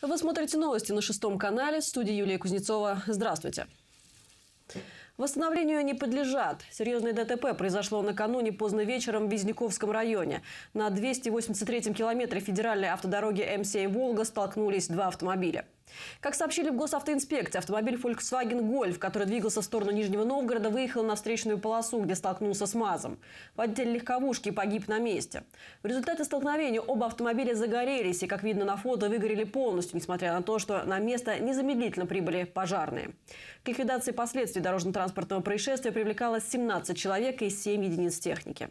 Вы смотрите новости на шестом канале. В студии Юлия Кузнецова. Здравствуйте. Восстановлению не подлежат. Серьезное ДТП произошло накануне поздно вечером в Визняковском районе. На 283-м километре федеральной автодороги М7 «Волга» столкнулись два автомобиля. Как сообщили в госавтоинспекции, автомобиль Volkswagen Golf, который двигался в сторону Нижнего Новгорода, выехал на встречную полосу, где столкнулся с МАЗом. Водитель легковушки погиб на месте. В результате столкновения оба автомобиля загорелись и, как видно на фото, выгорели полностью, несмотря на то, что на место незамедлительно прибыли пожарные. К ликвидации последствий дорожно-транспортного дорожно-транспортного происшествия привлекалось 17 человек и 7 единиц техники.